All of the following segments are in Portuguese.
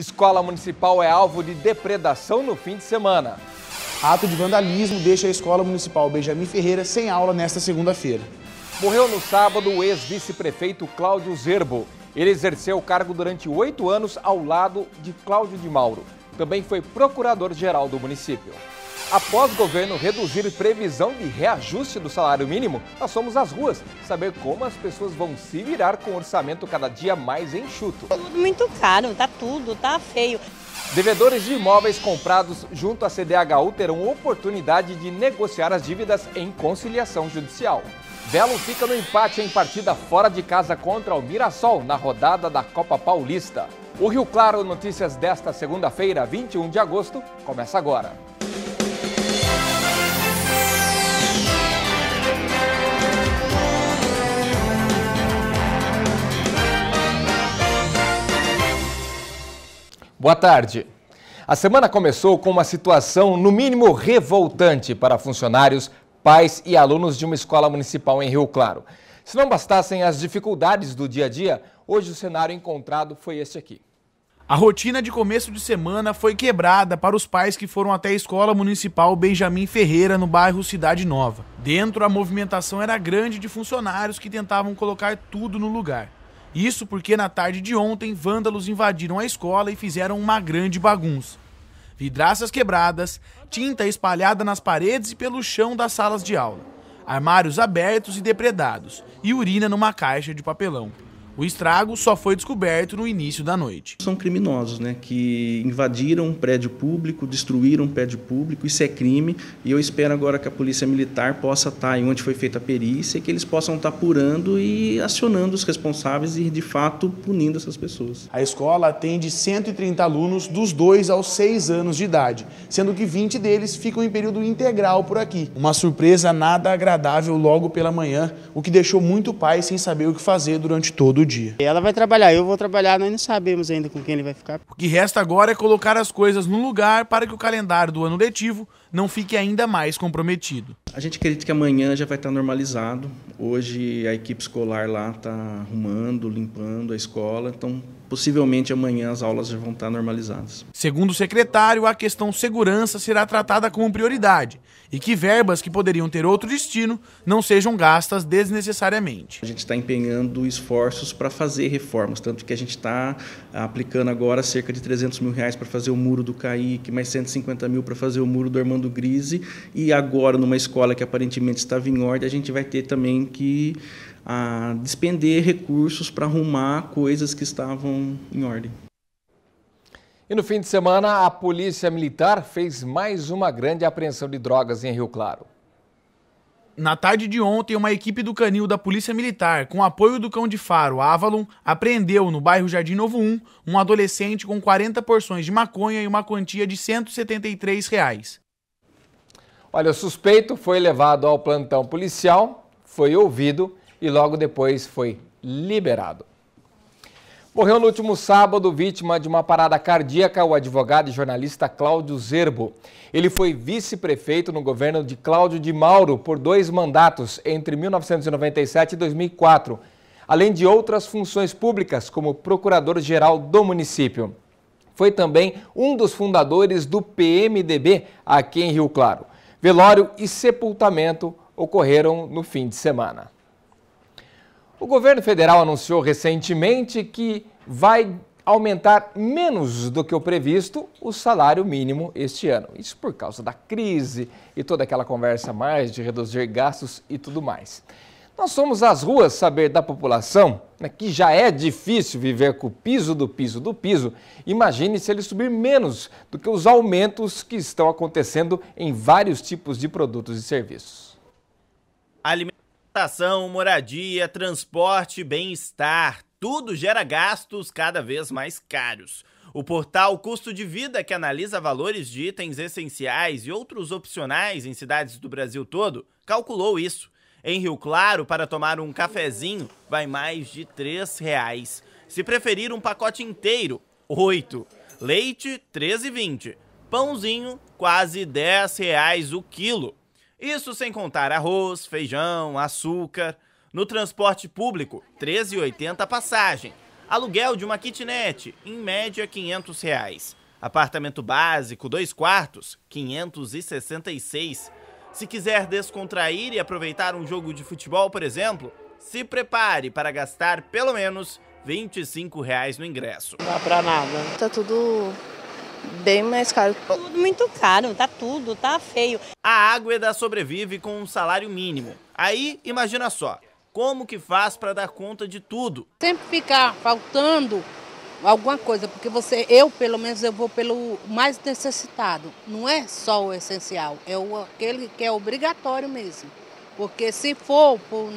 Escola municipal é alvo de depredação no fim de semana. Ato de vandalismo deixa a Escola Municipal Benjamin Ferreira sem aula nesta segunda-feira. Morreu no sábado o ex-vice-prefeito Cláudio Zerbo. Ele exerceu o cargo durante oito anos ao lado de Cláudio de Mauro. Também foi procurador-geral do município. Após o governo reduzir previsão de reajuste do salário mínimo, nós somos às ruas saber como as pessoas vão se virar com o orçamento cada dia mais enxuto. Muito caro, tá tudo, tá feio. Devedores de imóveis comprados junto à CDHU terão oportunidade de negociar as dívidas em conciliação judicial. Belo fica no empate em partida fora de casa contra o Mirassol na rodada da Copa Paulista. O Rio Claro Notícias desta segunda-feira, 21 de agosto, começa agora. Boa tarde. A semana começou com uma situação, no mínimo, revoltante para funcionários, pais e alunos de uma escola municipal em Rio Claro. Se não bastassem as dificuldades do dia a dia, hoje o cenário encontrado foi este aqui. A rotina de começo de semana foi quebrada para os pais que foram até a Escola Municipal Benjamin Ferreira, no bairro Cidade Nova. Dentro, a movimentação era grande de funcionários que tentavam colocar tudo no lugar. Isso porque na tarde de ontem, vândalos invadiram a escola e fizeram uma grande bagunça. Vidraças quebradas, tinta espalhada nas paredes e pelo chão das salas de aula, armários abertos e depredados, e urina numa caixa de papelão. O estrago só foi descoberto no início da noite. São criminosos, né, que invadiram um prédio público, destruíram um prédio público, isso é crime, e eu espero agora que a Polícia Militar possa estar em onde foi feita a perícia, e que eles possam estar apurando e acionando os responsáveis e, de fato, punindo essas pessoas. A escola atende 130 alunos dos 2 aos 6 anos de idade, sendo que 20 deles ficam em período integral por aqui. Uma surpresa nada agradável logo pela manhã, o que deixou muito pai sem saber o que fazer durante todo o dia dia. Ela vai trabalhar, eu vou trabalhar, nós não sabemos ainda com quem ele vai ficar. O que resta agora é colocar as coisas no lugar para que o calendário do ano letivo não fique ainda mais comprometido. A gente acredita que amanhã já vai estar normalizado. Hoje a equipe escolar lá está arrumando, limpando a escola, então possivelmente amanhã as aulas já vão estar normalizadas. Segundo o secretário, a questão segurança será tratada como prioridade e que verbas que poderiam ter outro destino não sejam gastas desnecessariamente. A gente está empenhando esforços para fazer reformas, tanto que a gente está aplicando agora cerca de 300 mil reais para fazer o muro do Caique, mais 150 mil para fazer o muro do Armando do Grise, e agora, numa escola que aparentemente estava em ordem, a gente vai ter também que a, ah, despender recursos para arrumar coisas que estavam em ordem. E no fim de semana, a Polícia Militar fez mais uma grande apreensão de drogas em Rio Claro. Na tarde de ontem, uma equipe do canil da Polícia Militar, com apoio do cão de faro Avalon, apreendeu no bairro Jardim Novo 1 um adolescente com 40 porções de maconha e uma quantia de R$ 173. Reais. Olha, o suspeito foi levado ao plantão policial, foi ouvido e logo depois foi liberado. Morreu no último sábado vítima de uma parada cardíaca o advogado e jornalista Cláudio Zerbo. Ele foi vice-prefeito no governo de Cláudio de Mauro por dois mandatos entre 1997 e 2004, além de outras funções públicas como procurador-geral do município. Foi também um dos fundadores do PMDB aqui em Rio Claro. Velório e sepultamento ocorreram no fim de semana. O governo federal anunciou recentemente que vai aumentar menos do que o previsto o salário mínimo este ano. Isso por causa da crise e toda aquela conversa mais de reduzir gastos e tudo mais. Nós somos às ruas saber da população né, que já é difícil viver com o piso do piso do piso. Imagine se ele subir menos do que os aumentos que estão acontecendo em vários tipos de produtos e serviços. Alimentação, moradia, transporte, bem-estar, tudo gera gastos cada vez mais caros. O portal Custo de Vida, que analisa valores de itens essenciais e outros opcionais em cidades do Brasil todo, calculou isso. Em Rio Claro, para tomar um cafezinho, vai mais de R$ reais. Se preferir um pacote inteiro, 8. Leite, 13,20. Pãozinho, quase R$ reais o quilo. Isso sem contar arroz, feijão, açúcar. No transporte público, 13,80 passagem. Aluguel de uma kitnet, em média 500 reais. Apartamento básico, dois quartos, 566. Se quiser descontrair e aproveitar um jogo de futebol, por exemplo, se prepare para gastar pelo menos 25 reais no ingresso. Não dá pra nada. Né? Tá tudo bem mais caro. Tudo muito caro, tá tudo, tá feio. A Águeda sobrevive com um salário mínimo. Aí, imagina só, como que faz para dar conta de tudo? Sempre ficar faltando alguma coisa, porque você, eu pelo menos eu vou pelo mais necessitado. Não é só o essencial, é o, aquele que é obrigatório mesmo. Porque se for por,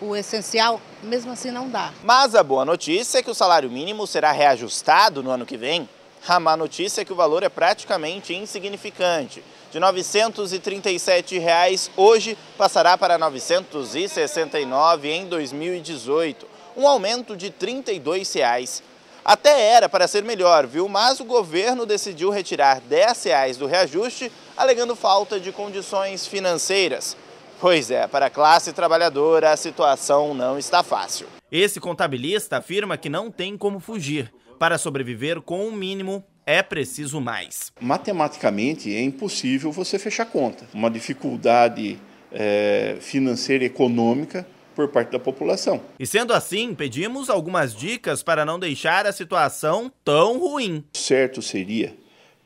o essencial, mesmo assim não dá. Mas a boa notícia é que o salário mínimo será reajustado no ano que vem. A má notícia é que o valor é praticamente insignificante. De R$ 937 reais, hoje passará para 969 em 2018, um aumento de R$ 32 reais. Até era para ser melhor, viu? Mas o governo decidiu retirar R$ reais do reajuste, alegando falta de condições financeiras. Pois é, para a classe trabalhadora a situação não está fácil. Esse contabilista afirma que não tem como fugir. Para sobreviver com o mínimo, é preciso mais. Matematicamente é impossível você fechar conta. Uma dificuldade é, financeira e econômica por parte da população. E sendo assim, pedimos algumas dicas para não deixar a situação tão ruim. Certo seria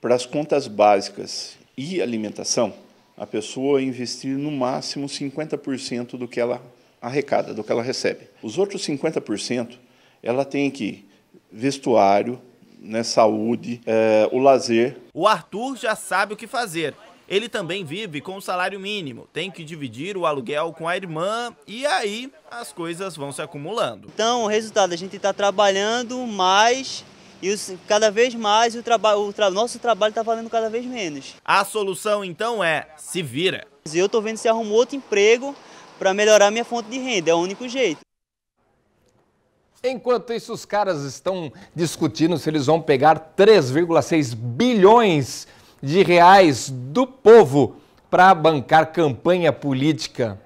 para as contas básicas e alimentação, a pessoa investir no máximo 50% do que ela arrecada, do que ela recebe. Os outros 50%, ela tem que vestuário, né, saúde, é, o lazer. O Arthur já sabe o que fazer ele também vive com o salário mínimo, tem que dividir o aluguel com a irmã e aí as coisas vão se acumulando. Então, o resultado, a gente está trabalhando mais e os, cada vez mais o, traba, o tra, nosso trabalho está valendo cada vez menos. A solução então é se vira. Eu estou vendo se arrumou outro emprego para melhorar minha fonte de renda, é o único jeito. Enquanto isso, os caras estão discutindo se eles vão pegar 3,6 bilhões de reais do povo para bancar campanha política.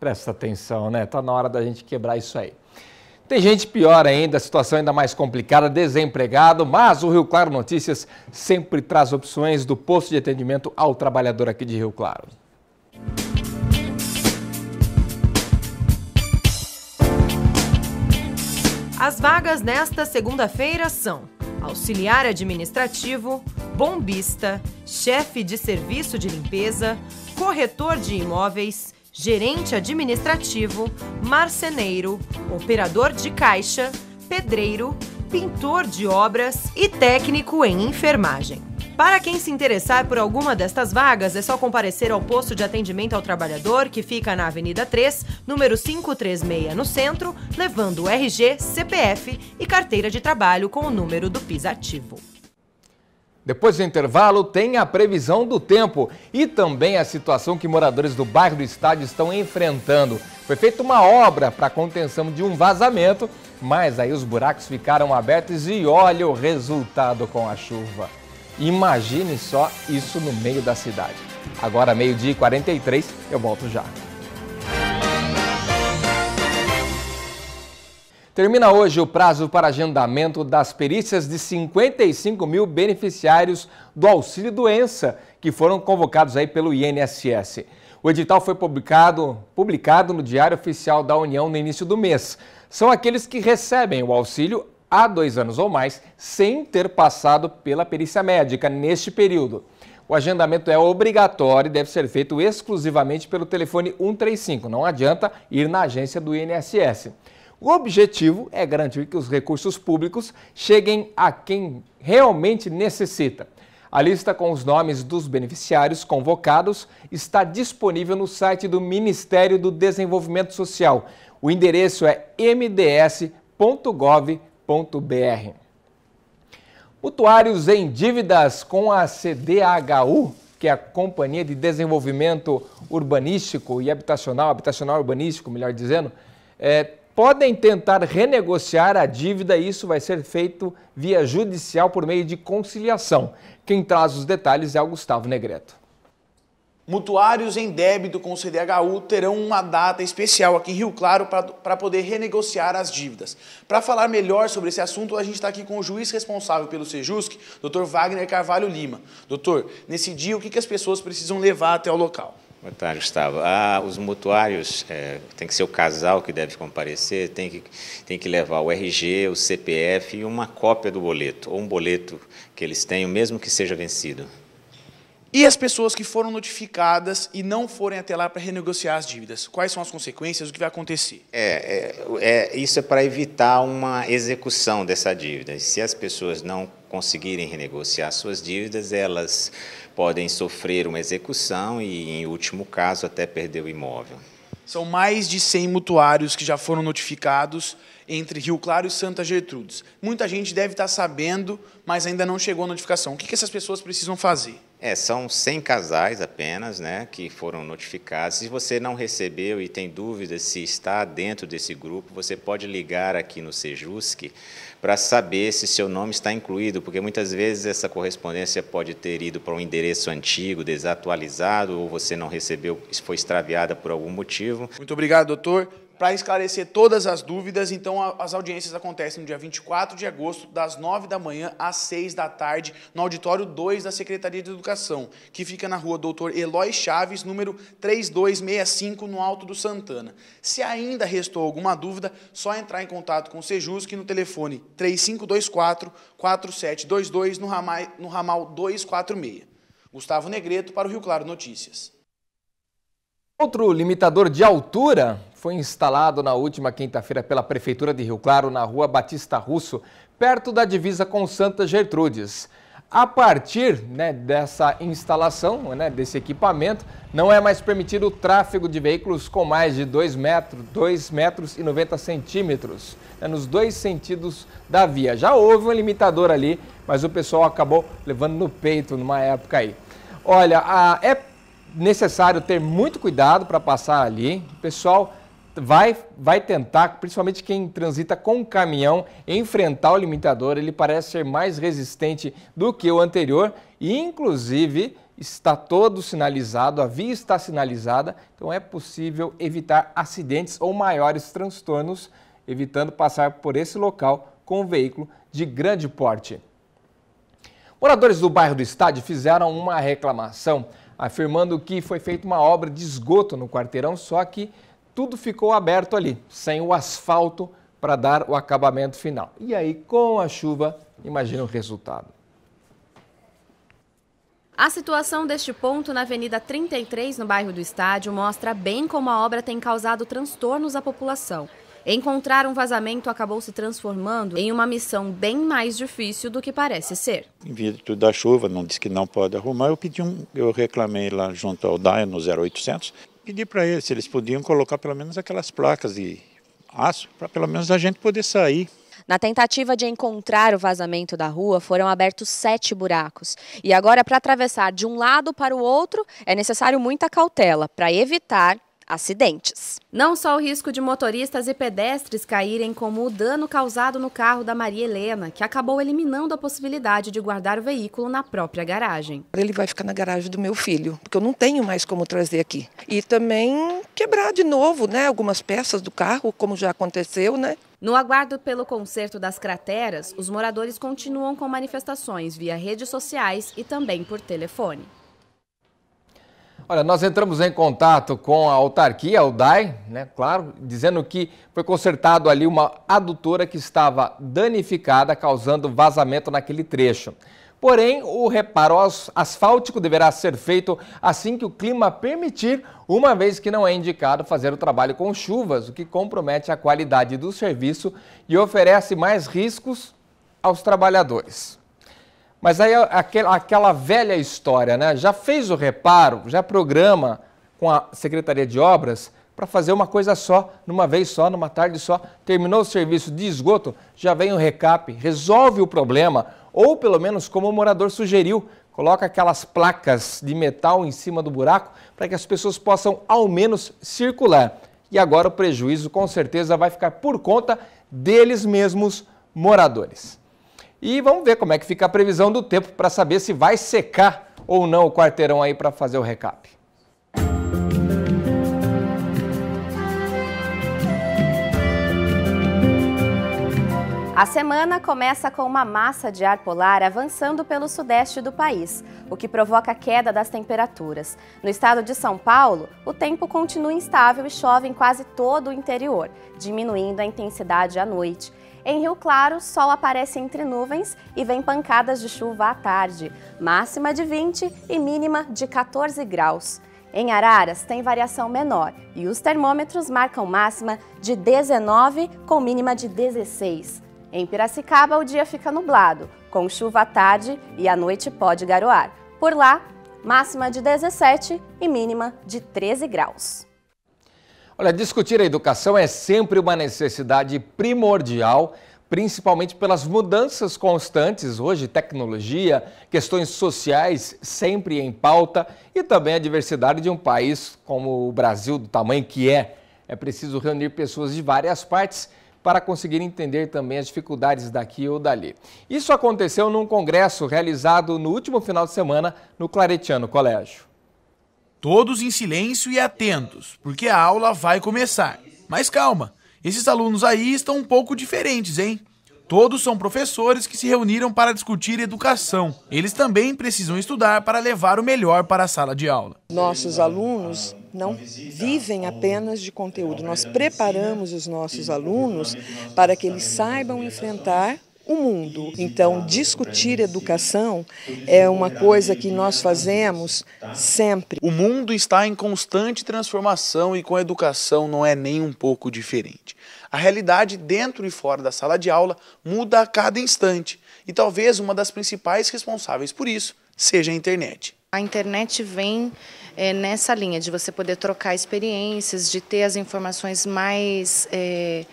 Presta atenção, né? Tá na hora da gente quebrar isso aí. Tem gente pior ainda, situação ainda mais complicada, desempregado, mas o Rio Claro Notícias sempre traz opções do posto de atendimento ao trabalhador aqui de Rio Claro. As vagas nesta segunda-feira são auxiliar administrativo, bombista, chefe de serviço de limpeza, corretor de imóveis, gerente administrativo, marceneiro, operador de caixa, pedreiro, pintor de obras e técnico em enfermagem. Para quem se interessar por alguma destas vagas, é só comparecer ao posto de atendimento ao trabalhador, que fica na Avenida 3, número 536, no centro, levando RG, CPF e carteira de trabalho com o número do pis ativo. Depois do intervalo, tem a previsão do tempo e também a situação que moradores do bairro do estádio estão enfrentando. Foi feita uma obra para contenção de um vazamento mas aí os buracos ficaram abertos e olha o resultado com a chuva. Imagine só isso no meio da cidade. Agora, meio-dia e 43, eu volto já. Termina hoje o prazo para agendamento das perícias de 55 mil beneficiários do auxílio doença que foram convocados aí pelo INSS. O edital foi publicado, publicado no Diário Oficial da União no início do mês são aqueles que recebem o auxílio há dois anos ou mais sem ter passado pela perícia médica neste período. O agendamento é obrigatório e deve ser feito exclusivamente pelo telefone 135. Não adianta ir na agência do INSS. O objetivo é garantir que os recursos públicos cheguem a quem realmente necessita. A lista com os nomes dos beneficiários convocados está disponível no site do Ministério do Desenvolvimento Social. O endereço é mds.gov.br. Mutuários em dívidas com a CDHU, que é a Companhia de Desenvolvimento Urbanístico e Habitacional, habitacional urbanístico, melhor dizendo, é, podem tentar renegociar a dívida e isso vai ser feito via judicial por meio de conciliação. Quem traz os detalhes é o Gustavo Negreto. Mutuários em débito com o CDHU terão uma data especial aqui em Rio Claro para poder renegociar as dívidas. Para falar melhor sobre esse assunto, a gente está aqui com o juiz responsável pelo Sejusc, Dr. Wagner Carvalho Lima. Doutor, nesse dia, o que, que as pessoas precisam levar até o local? Boa tarde, Gustavo. Ah, os mutuários, é, tem que ser o casal que deve comparecer, tem que, tem que levar o RG, o CPF e uma cópia do boleto, ou um boleto que eles tenham, mesmo que seja vencido. E as pessoas que foram notificadas e não forem até lá para renegociar as dívidas? Quais são as consequências? O que vai acontecer? É, é, é isso é para evitar uma execução dessa dívida. Se as pessoas não conseguirem renegociar suas dívidas, elas podem sofrer uma execução e, em último caso, até perder o imóvel. São mais de 100 mutuários que já foram notificados entre Rio Claro e Santa Gertrudes. Muita gente deve estar tá sabendo, mas ainda não chegou a notificação. O que essas pessoas precisam fazer? É, são 100 casais apenas né, que foram notificados. Se você não recebeu e tem dúvidas se está dentro desse grupo, você pode ligar aqui no Sejusc para saber se seu nome está incluído, porque muitas vezes essa correspondência pode ter ido para um endereço antigo, desatualizado, ou você não recebeu, foi extraviada por algum motivo. Muito obrigado, doutor para esclarecer todas as dúvidas. Então, as audiências acontecem no dia 24 de agosto, das 9 da manhã às 6 da tarde, no auditório 2 da Secretaria de Educação, que fica na rua Doutor Eloy Chaves, número 3265, no Alto do Santana. Se ainda restou alguma dúvida, só entrar em contato com o que no telefone 3524 4722 no no ramal 246. Gustavo Negreto para o Rio Claro Notícias. Outro limitador de altura foi instalado na última quinta-feira pela Prefeitura de Rio Claro, na rua Batista Russo, perto da divisa com Santa Gertrudes. A partir né, dessa instalação, né, desse equipamento, não é mais permitido o tráfego de veículos com mais de 2 metros, 2 metros e 90 centímetros, né, nos dois sentidos da via. Já houve um limitador ali, mas o pessoal acabou levando no peito numa época aí. Olha, a, é necessário ter muito cuidado para passar ali. O pessoal vai, vai tentar, principalmente quem transita com caminhão, enfrentar o limitador. Ele parece ser mais resistente do que o anterior e, inclusive, está todo sinalizado, a via está sinalizada, então é possível evitar acidentes ou maiores transtornos, evitando passar por esse local com um veículo de grande porte. Moradores do bairro do estádio fizeram uma reclamação, afirmando que foi feita uma obra de esgoto no quarteirão, só que tudo ficou aberto ali, sem o asfalto para dar o acabamento final. E aí, com a chuva, imagina o resultado. A situação deste ponto na Avenida 33, no bairro do Estádio, mostra bem como a obra tem causado transtornos à população. Encontrar um vazamento acabou se transformando em uma missão bem mais difícil do que parece ser. Em virtude da chuva, não disse que não pode arrumar, eu pedi um, eu reclamei lá junto ao DAE no 0800, Pedi para eles se eles podiam colocar pelo menos aquelas placas de aço para pelo menos a gente poder sair. Na tentativa de encontrar o vazamento da rua, foram abertos sete buracos. E agora, para atravessar de um lado para o outro, é necessário muita cautela para evitar acidentes. Não só o risco de motoristas e pedestres caírem, como o dano causado no carro da Maria Helena, que acabou eliminando a possibilidade de guardar o veículo na própria garagem. Ele vai ficar na garagem do meu filho, porque eu não tenho mais como trazer aqui. E também quebrar de novo, né, algumas peças do carro, como já aconteceu, né? No aguardo pelo conserto das crateras, os moradores continuam com manifestações via redes sociais e também por telefone. Olha, nós entramos em contato com a autarquia, o DAI, né, claro, dizendo que foi consertado ali uma adutora que estava danificada, causando vazamento naquele trecho. Porém, o reparo asfáltico deverá ser feito assim que o clima permitir, uma vez que não é indicado fazer o trabalho com chuvas, o que compromete a qualidade do serviço e oferece mais riscos aos trabalhadores. Mas aí aquela, aquela velha história, né? Já fez o reparo, já programa com a Secretaria de Obras para fazer uma coisa só, numa vez só, numa tarde só. Terminou o serviço de esgoto, já vem o recap, resolve o problema, ou pelo menos como o morador sugeriu, coloca aquelas placas de metal em cima do buraco para que as pessoas possam ao menos circular. E agora o prejuízo com certeza vai ficar por conta deles mesmos moradores. E vamos ver como é que fica a previsão do tempo para saber se vai secar ou não o quarteirão aí para fazer o recap. A semana começa com uma massa de ar polar avançando pelo sudeste do país, o que provoca a queda das temperaturas. No estado de São Paulo, o tempo continua instável e chove em quase todo o interior, diminuindo a intensidade à noite. Em Rio Claro, sol aparece entre nuvens e vem pancadas de chuva à tarde, máxima de 20 e mínima de 14 graus. Em Araras, tem variação menor e os termômetros marcam máxima de 19 com mínima de 16. Em Piracicaba, o dia fica nublado, com chuva à tarde e à noite pode garoar. Por lá, máxima de 17 e mínima de 13 graus. Olha, discutir a educação é sempre uma necessidade primordial, principalmente pelas mudanças constantes hoje, tecnologia, questões sociais sempre em pauta e também a diversidade de um país como o Brasil, do tamanho que é. É preciso reunir pessoas de várias partes para conseguir entender também as dificuldades daqui ou dali. Isso aconteceu num congresso realizado no último final de semana no Claretiano Colégio todos em silêncio e atentos, porque a aula vai começar. Mas calma, esses alunos aí estão um pouco diferentes, hein? Todos são professores que se reuniram para discutir educação. Eles também precisam estudar para levar o melhor para a sala de aula. Nossos alunos não vivem apenas de conteúdo. Nós preparamos os nossos alunos para que eles saibam enfrentar o mundo. Então, discutir educação é uma coisa que nós fazemos sempre. O mundo está em constante transformação e com a educação não é nem um pouco diferente. A realidade dentro e fora da sala de aula muda a cada instante e talvez uma das principais responsáveis por isso seja a internet. A internet vem é, nessa linha de você poder trocar experiências, de ter as informações mais. É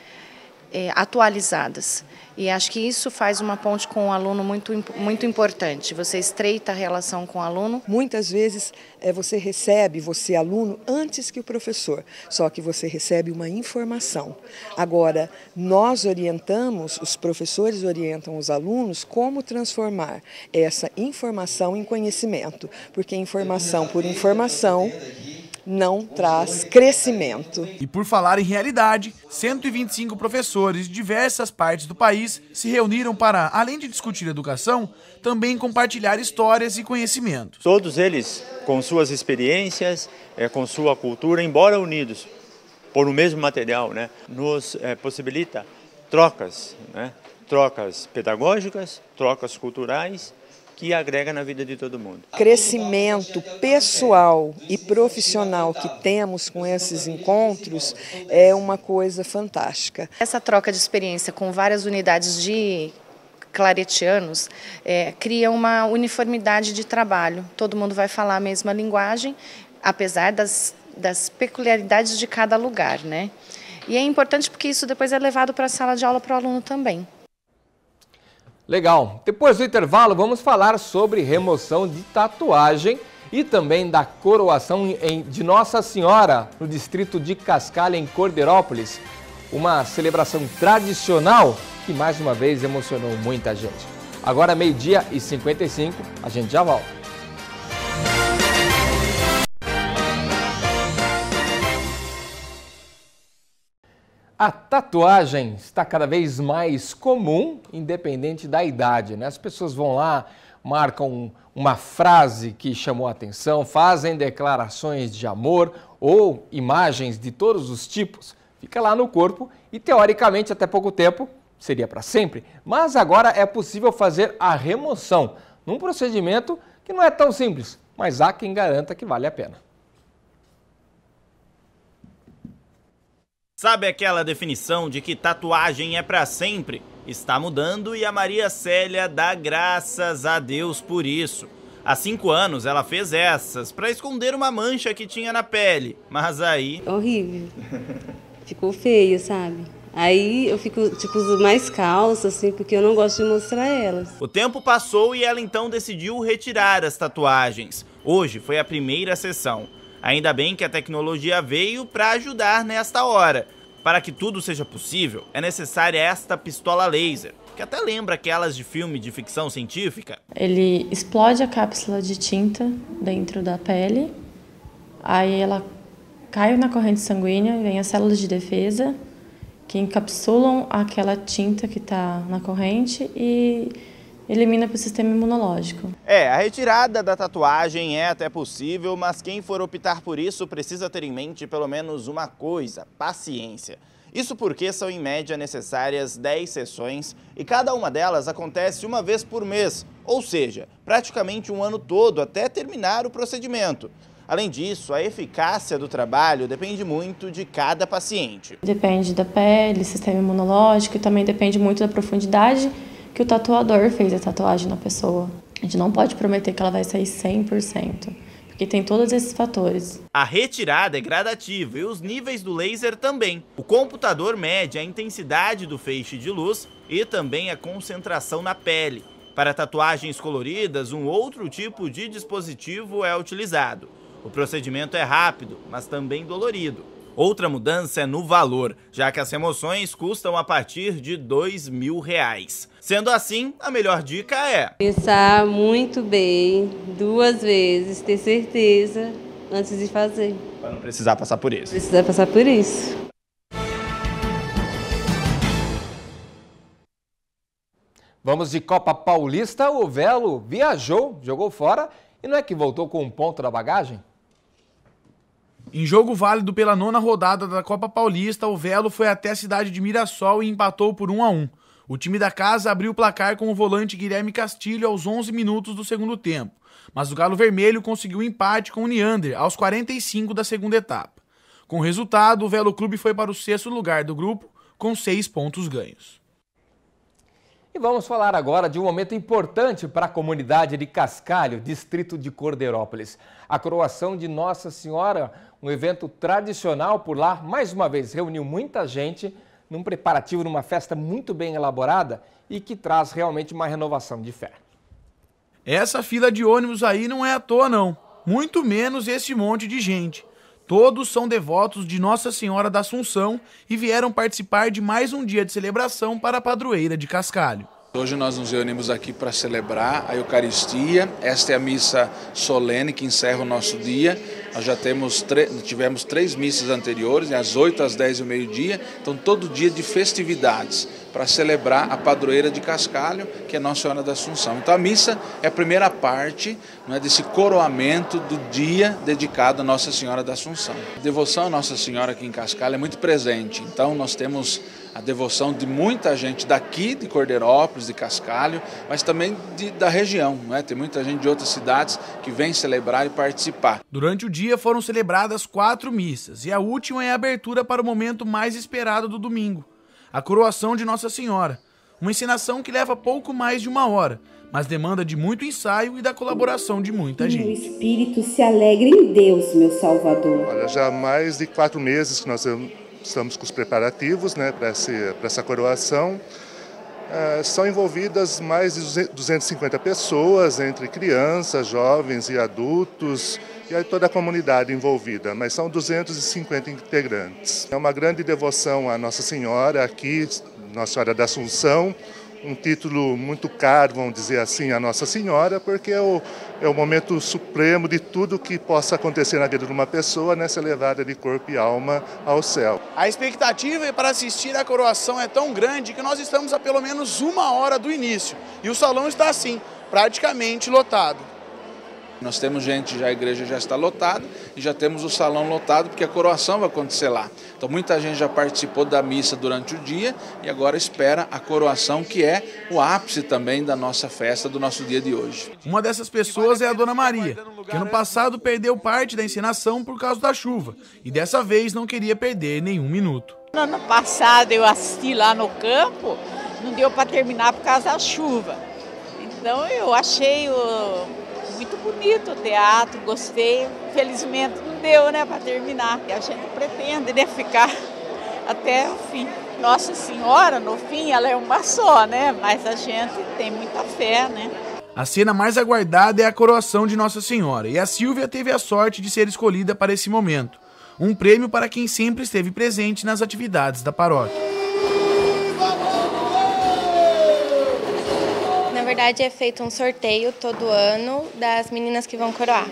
é, atualizadas. E acho que isso faz uma ponte com o aluno muito, muito importante. Você estreita a relação com o aluno. Muitas vezes é, você recebe, você aluno, antes que o professor, só que você recebe uma informação. Agora, nós orientamos, os professores orientam os alunos como transformar essa informação em conhecimento, porque informação por informação não traz crescimento. E por falar em realidade, 125 professores de diversas partes do país se reuniram para, além de discutir educação, também compartilhar histórias e conhecimentos. Todos eles com suas experiências, eh, com sua cultura, embora unidos por o mesmo material, né, nos eh, possibilita trocas, né, trocas pedagógicas, trocas culturais que agrega na vida de todo mundo. Crescimento pessoal e profissional que temos com esses encontros é uma coisa fantástica. Essa troca de experiência com várias unidades de claretianos é, cria uma uniformidade de trabalho. Todo mundo vai falar a mesma linguagem, apesar das, das peculiaridades de cada lugar, né? E é importante porque isso depois é levado para a sala de aula para o aluno também. Legal. Depois do intervalo, vamos falar sobre remoção de tatuagem e também da coroação de Nossa Senhora no distrito de Cascalha, em Corderópolis. Uma celebração tradicional que mais uma vez emocionou muita gente. Agora, meio-dia e 55, a gente já volta. A tatuagem está cada vez mais comum, independente da idade. Né? As pessoas vão lá, marcam uma frase que chamou a atenção, fazem declarações de amor ou imagens de todos os tipos. Fica lá no corpo e, teoricamente, até pouco tempo seria para sempre. Mas agora é possível fazer a remoção, num procedimento que não é tão simples, mas há quem garanta que vale a pena. Sabe aquela definição de que tatuagem é para sempre? Está mudando e a Maria Célia dá graças a Deus por isso. Há cinco anos ela fez essas para esconder uma mancha que tinha na pele, mas aí. Horrível. Ficou feio, sabe? Aí eu fico, tipo, mais calça, assim, porque eu não gosto de mostrar elas. O tempo passou e ela então decidiu retirar as tatuagens. Hoje foi a primeira sessão. Ainda bem que a tecnologia veio para ajudar nesta hora. Para que tudo seja possível, é necessária esta pistola laser, que até lembra aquelas de filme de ficção científica. Ele explode a cápsula de tinta dentro da pele, aí ela cai na corrente sanguínea, vem as células de defesa que encapsulam aquela tinta que está na corrente e elimina para o sistema imunológico. É, a retirada da tatuagem é até possível, mas quem for optar por isso precisa ter em mente pelo menos uma coisa, paciência. Isso porque são em média necessárias 10 sessões e cada uma delas acontece uma vez por mês, ou seja, praticamente um ano todo até terminar o procedimento. Além disso, a eficácia do trabalho depende muito de cada paciente. Depende da pele, sistema imunológico e também depende muito da profundidade que o tatuador fez a tatuagem na pessoa. A gente não pode prometer que ela vai sair 100%, porque tem todos esses fatores. A retirada é gradativa e os níveis do laser também. O computador mede a intensidade do feixe de luz e também a concentração na pele. Para tatuagens coloridas, um outro tipo de dispositivo é utilizado. O procedimento é rápido, mas também dolorido. Outra mudança é no valor, já que as remoções custam a partir de dois mil reais. Sendo assim, a melhor dica é... Pensar muito bem, duas vezes, ter certeza antes de fazer. Para não precisar passar por isso. Precisar passar por isso. Vamos de Copa Paulista. O Velo viajou, jogou fora e não é que voltou com um ponto da bagagem? Em jogo válido pela nona rodada da Copa Paulista, o Velo foi até a cidade de Mirassol e empatou por 1 a 1. O time da casa abriu o placar com o volante Guilherme Castilho aos 11 minutos do segundo tempo, mas o Galo Vermelho conseguiu empate com o Neander aos 45 da segunda etapa. Com o resultado, o Velo Clube foi para o sexto lugar do grupo, com seis pontos ganhos. E vamos falar agora de um momento importante para a comunidade de Cascalho, distrito de Cordeirópolis. A coroação de Nossa Senhora um evento tradicional por lá, mais uma vez, reuniu muita gente num preparativo, numa festa muito bem elaborada e que traz realmente uma renovação de fé. Essa fila de ônibus aí não é à toa, não. Muito menos esse monte de gente. Todos são devotos de Nossa Senhora da Assunção e vieram participar de mais um dia de celebração para a padroeira de Cascalho. Hoje nós nos reunimos aqui para celebrar a Eucaristia. Esta é a missa solene que encerra o nosso dia. Nós já temos tivemos três missas anteriores, né, às 8, às 10 e meio-dia. Então, todo dia de festividades para celebrar a padroeira de Cascalho, que é Nossa Senhora da Assunção. Então a missa é a primeira parte né, desse coroamento do dia dedicado a Nossa Senhora da Assunção. A devoção a Nossa Senhora aqui em Cascalho é muito presente, então nós temos a devoção de muita gente daqui de Cordeirópolis, de Cascalho, mas também de, da região. Né? Tem muita gente de outras cidades que vem celebrar e participar. Durante o dia foram celebradas quatro missas e a última é a abertura para o momento mais esperado do domingo, a coroação de Nossa Senhora. Uma encenação que leva pouco mais de uma hora, mas demanda de muito ensaio e da colaboração de muita gente. Meu espírito se alegra em Deus, meu Salvador. Olha, já há mais de quatro meses que nós estamos com os preparativos né, para essa coroação. Uh, são envolvidas mais de 250 pessoas, entre crianças, jovens e adultos, e aí toda a comunidade envolvida, mas são 250 integrantes. É uma grande devoção à Nossa Senhora aqui, Nossa Senhora da Assunção, um título muito caro, vamos dizer assim, à Nossa Senhora, porque é o, é o momento supremo de tudo que possa acontecer na vida de uma pessoa, nessa levada de corpo e alma ao céu. A expectativa para assistir à coroação é tão grande que nós estamos a pelo menos uma hora do início e o salão está assim, praticamente lotado. Nós temos gente, já a igreja já está lotada e já temos o salão lotado porque a coroação vai acontecer lá. Então muita gente já participou da missa durante o dia e agora espera a coroação que é o ápice também da nossa festa, do nosso dia de hoje. Uma dessas pessoas é a Dona Maria, que no passado perdeu parte da ensinação por causa da chuva e dessa vez não queria perder nenhum minuto. No ano passado eu assisti lá no campo, não deu para terminar por causa da chuva. Então eu achei o muito bonito o teatro, gostei. Felizmente não deu, né, para terminar. a gente pretende, né, ficar até o fim. Nossa Senhora, no fim, ela é uma só, né? Mas a gente tem muita fé, né? A cena mais aguardada é a coroação de Nossa Senhora, e a Silvia teve a sorte de ser escolhida para esse momento. Um prêmio para quem sempre esteve presente nas atividades da paróquia. verdade, é feito um sorteio todo ano das meninas que vão coroar.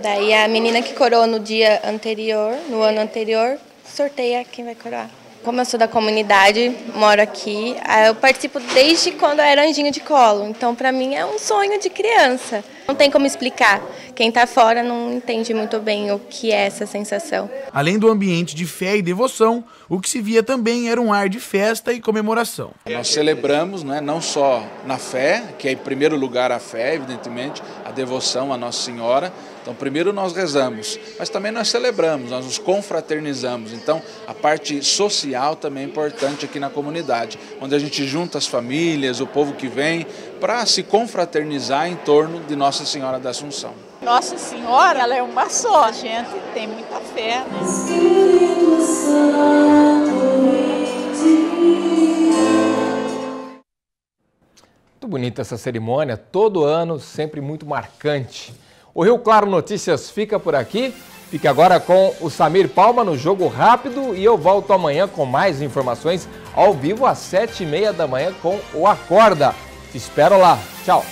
Daí a menina que coroou no dia anterior, no ano anterior, sorteia quem vai coroar. Como eu sou da comunidade, moro aqui, ah, eu participo desde quando eu era anjinho de colo. Então, para mim, é um sonho de criança. Não tem como explicar. Quem está fora não entende muito bem o que é essa sensação. Além do ambiente de fé e devoção, o que se via também era um ar de festa e comemoração. Nós celebramos né, não só na fé, que é em primeiro lugar a fé, evidentemente, a devoção à Nossa Senhora, então, primeiro nós rezamos, mas também nós celebramos, nós nos confraternizamos. Então, a parte social também é importante aqui na comunidade, onde a gente junta as famílias, o povo que vem, para se confraternizar em torno de Nossa Senhora da Assunção. Nossa Senhora, ela é uma só, a gente tem muita fé. Né? Muito bonita essa cerimônia, todo ano, sempre muito marcante. O Rio Claro Notícias fica por aqui. Fique agora com o Samir Palma no Jogo Rápido e eu volto amanhã com mais informações ao vivo às sete e meia da manhã com o Acorda. Te espero lá. Tchau.